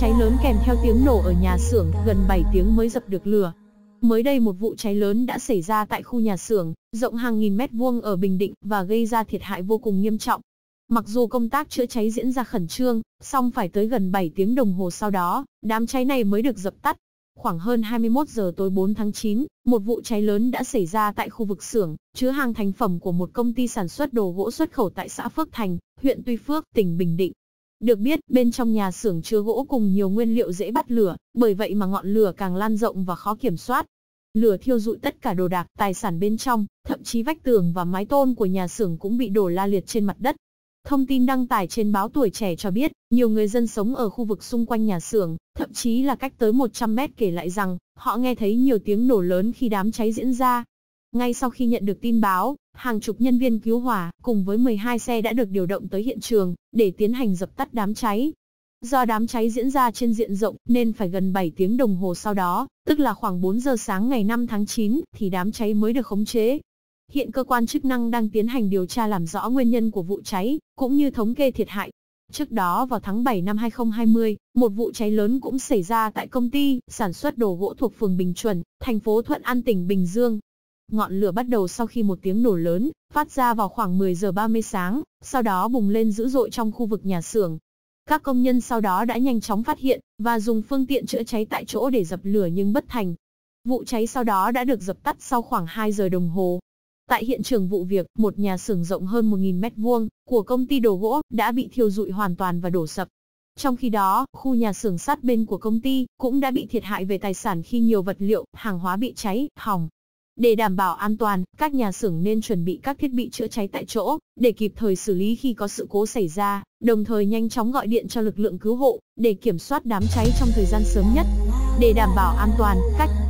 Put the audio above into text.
cháy lớn kèm theo tiếng nổ ở nhà xưởng, gần 7 tiếng mới dập được lửa. Mới đây một vụ cháy lớn đã xảy ra tại khu nhà xưởng, rộng hàng nghìn mét vuông ở Bình Định và gây ra thiệt hại vô cùng nghiêm trọng. Mặc dù công tác chữa cháy diễn ra khẩn trương, song phải tới gần 7 tiếng đồng hồ sau đó, đám cháy này mới được dập tắt. Khoảng hơn 21 giờ tối 4 tháng 9, một vụ cháy lớn đã xảy ra tại khu vực xưởng chứa hàng thành phẩm của một công ty sản xuất đồ gỗ xuất khẩu tại xã Phước Thành, huyện Tuy Phước, tỉnh Bình Định. Được biết, bên trong nhà xưởng chứa gỗ cùng nhiều nguyên liệu dễ bắt lửa, bởi vậy mà ngọn lửa càng lan rộng và khó kiểm soát. Lửa thiêu rụi tất cả đồ đạc, tài sản bên trong, thậm chí vách tường và mái tôn của nhà xưởng cũng bị đổ la liệt trên mặt đất. Thông tin đăng tải trên báo Tuổi Trẻ cho biết, nhiều người dân sống ở khu vực xung quanh nhà xưởng, thậm chí là cách tới 100 mét kể lại rằng, họ nghe thấy nhiều tiếng nổ lớn khi đám cháy diễn ra, ngay sau khi nhận được tin báo, hàng chục nhân viên cứu hỏa cùng với 12 xe đã được điều động tới hiện trường để tiến hành dập tắt đám cháy. Do đám cháy diễn ra trên diện rộng nên phải gần 7 tiếng đồng hồ sau đó, tức là khoảng 4 giờ sáng ngày 5 tháng 9 thì đám cháy mới được khống chế. Hiện cơ quan chức năng đang tiến hành điều tra làm rõ nguyên nhân của vụ cháy, cũng như thống kê thiệt hại. Trước đó vào tháng 7 năm 2020, một vụ cháy lớn cũng xảy ra tại công ty sản xuất đồ gỗ thuộc phường Bình Chuẩn, thành phố Thuận An tỉnh Bình Dương. Ngọn lửa bắt đầu sau khi một tiếng nổ lớn, phát ra vào khoảng 10 giờ 30 sáng, sau đó bùng lên dữ dội trong khu vực nhà xưởng. Các công nhân sau đó đã nhanh chóng phát hiện và dùng phương tiện chữa cháy tại chỗ để dập lửa nhưng bất thành. Vụ cháy sau đó đã được dập tắt sau khoảng 2 giờ đồng hồ. Tại hiện trường vụ việc, một nhà xưởng rộng hơn 1.000 m2 của công ty đồ gỗ đã bị thiêu rụi hoàn toàn và đổ sập. Trong khi đó, khu nhà xưởng sát bên của công ty cũng đã bị thiệt hại về tài sản khi nhiều vật liệu, hàng hóa bị cháy, hỏng. Để đảm bảo an toàn, các nhà xưởng nên chuẩn bị các thiết bị chữa cháy tại chỗ, để kịp thời xử lý khi có sự cố xảy ra, đồng thời nhanh chóng gọi điện cho lực lượng cứu hộ, để kiểm soát đám cháy trong thời gian sớm nhất. Để đảm bảo an toàn, cách